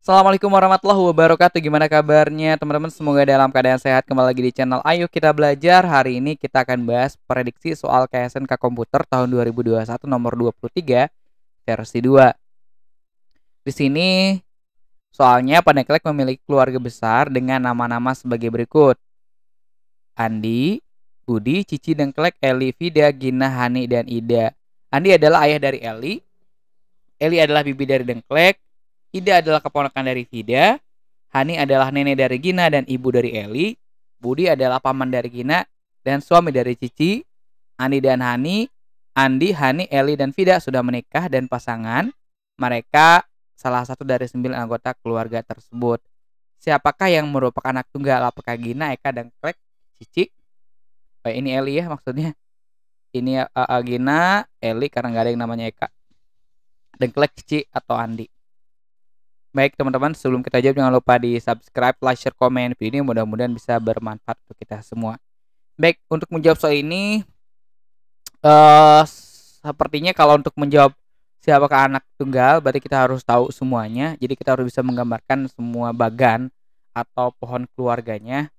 Assalamualaikum warahmatullahi wabarakatuh Gimana kabarnya teman-teman Semoga dalam keadaan sehat Kembali lagi di channel Ayo Kita Belajar Hari ini kita akan bahas prediksi soal KSNK Komputer tahun 2021 nomor 23 versi 2 Di sini soalnya Pandeklek memiliki keluarga besar dengan nama-nama sebagai berikut Andi, Budi, Cici, dan Klek, Eli, Vida, Gina, Hani, dan Ida Andi adalah ayah dari Eli Eli adalah bibi dari Dengklek Ida adalah keponakan dari Vida, Hani adalah nenek dari Gina dan ibu dari Eli, Budi adalah paman dari Gina dan suami dari Cici, Andi dan Hani, Andi, Hani, Eli, dan Vida sudah menikah dan pasangan mereka salah satu dari sembilan anggota keluarga tersebut. Siapakah yang merupakan anak tunggal? Apakah Gina, Eka, dan Klek, Cici? Oh, ini Eli ya maksudnya. Ini uh, Gina, Eli karena nggak ada yang namanya Eka. Dan Klek, Cici, atau Andi. Baik teman-teman, sebelum kita jawab jangan lupa di subscribe, like, share, komen video ini mudah-mudahan bisa bermanfaat untuk kita semua. Baik, untuk menjawab soal ini uh, sepertinya kalau untuk menjawab siapakah anak tunggal berarti kita harus tahu semuanya. Jadi kita harus bisa menggambarkan semua bagan atau pohon keluarganya.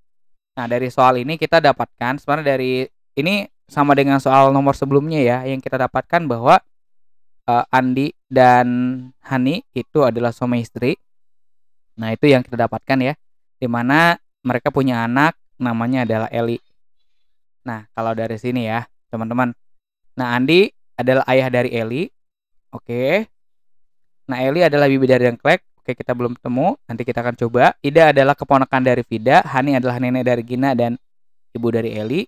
Nah, dari soal ini kita dapatkan sebenarnya dari ini sama dengan soal nomor sebelumnya ya yang kita dapatkan bahwa uh, Andi dan Hani itu adalah suami istri. Nah, itu yang kita dapatkan ya. Dimana mereka punya anak namanya adalah Eli. Nah, kalau dari sini ya, teman-teman. Nah, Andi adalah ayah dari Eli. Oke. Nah, Eli adalah bibi dari Dengklek. Oke, kita belum temu. Nanti kita akan coba. Ida adalah keponakan dari Vida. Hani adalah nenek dari Gina dan ibu dari Eli.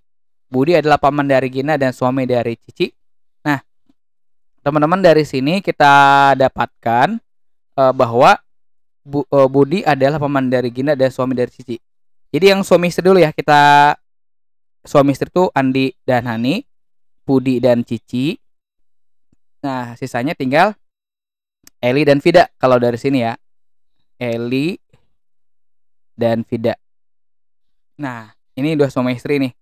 Budi adalah paman dari Gina dan suami dari Cici teman-teman dari sini kita dapatkan uh, bahwa Bu, uh, Budi adalah paman dari Gina dan suami dari Cici. Jadi yang suami istri dulu ya kita suami istri itu Andi dan Hani, Budi dan Cici. Nah sisanya tinggal Eli dan Vida kalau dari sini ya. Eli dan Vida. Nah, ini dua suami istri nih.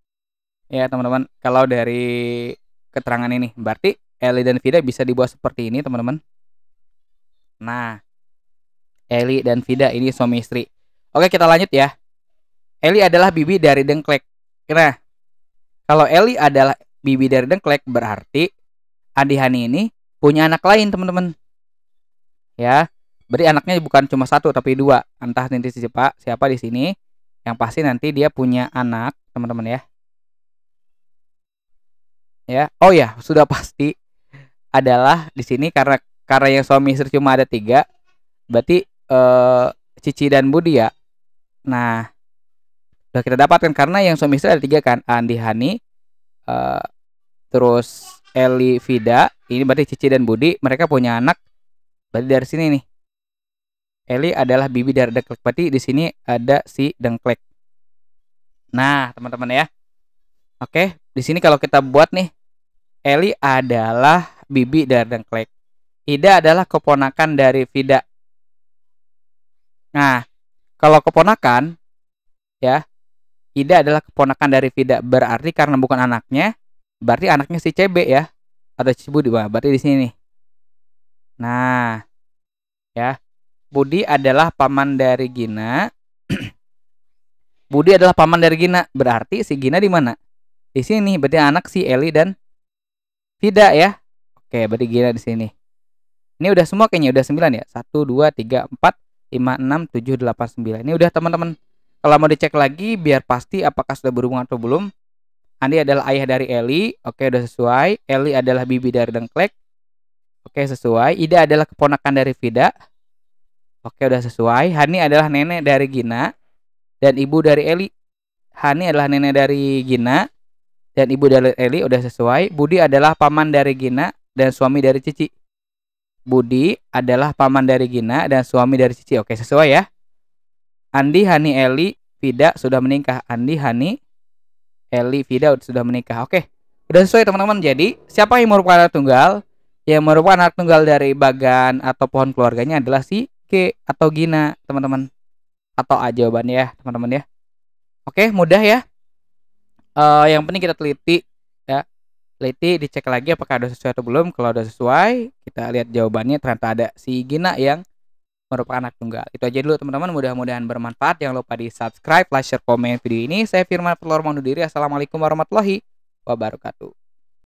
Ya, teman-teman, kalau dari keterangan ini berarti Eli dan Vida bisa dibuat seperti ini teman-teman nah Eli dan Vida ini suami istri oke kita lanjut ya Eli adalah bibi dari Dengklek nah kalau Eli adalah bibi dari Dengklek berarti Hani ini punya anak lain teman-teman ya berarti anaknya bukan cuma satu tapi dua entah nanti siapa siapa di sini yang pasti nanti dia punya anak teman-teman ya ya oh ya sudah pasti adalah di sini karena karena yang suami istri cuma ada tiga berarti uh, Cici dan Budi ya nah sudah kita dapatkan karena yang suami istri ada tiga kan Andi Hani uh, terus Eli Vida ini berarti Cici dan Budi mereka punya anak berarti dari sini nih Eli adalah bibi dari Dengklek berarti di sini ada si Dengklek nah teman-teman ya oke di sini kalau kita buat nih Eli adalah Bibi dan Dengklek. Ida adalah keponakan dari Vida. Nah, kalau keponakan, ya, Ida adalah keponakan dari Vida. Berarti karena bukan anaknya, berarti anaknya si CB ya. atau si Budi, wah, berarti di sini nih. Nah, ya, Budi adalah paman dari Gina. Budi adalah paman dari Gina. Berarti si Gina di mana? Di sini, berarti anak si Eli dan Vida ya. Oke, berarti gila di sini. Ini udah semua kayaknya udah 9 ya. 1 2 3 4 5 6 7 8 9. Ini udah teman-teman. Kalau mau dicek lagi biar pasti apakah sudah berhubungan atau belum. Andi adalah ayah dari Eli. Oke, udah sesuai. Eli adalah bibi dari Dengklek. Oke, sesuai. Ida adalah keponakan dari Vida. Oke, udah sesuai. Hani adalah nenek dari Gina dan ibu dari Eli. Hani adalah nenek dari Gina dan ibu dari Eli udah sesuai. Budi adalah paman dari Gina dan suami dari Cici. Budi adalah paman dari Gina dan suami dari Cici. Oke, sesuai ya. Andi, Hani, Eli, Vida sudah menikah. Andi, Hani, Eli, Vida sudah menikah. Oke, udah sesuai teman-teman. Jadi, siapa yang merupakan anak tunggal? Yang merupakan anak tunggal dari bagan atau pohon keluarganya adalah si Ke atau Gina, teman-teman. Atau A jawabannya ya, teman-teman ya. Oke, mudah ya. Uh, yang penting kita teliti teliti dicek lagi apakah ada sesuai atau belum. Kalau ada sesuai, kita lihat jawabannya ternyata ada si Gina yang merupakan anak tunggal. Itu aja dulu teman-teman, mudah-mudahan bermanfaat. Jangan lupa di subscribe, like, share, komen video ini. Saya Firman Telur mohon diri. Assalamualaikum warahmatullahi wabarakatuh.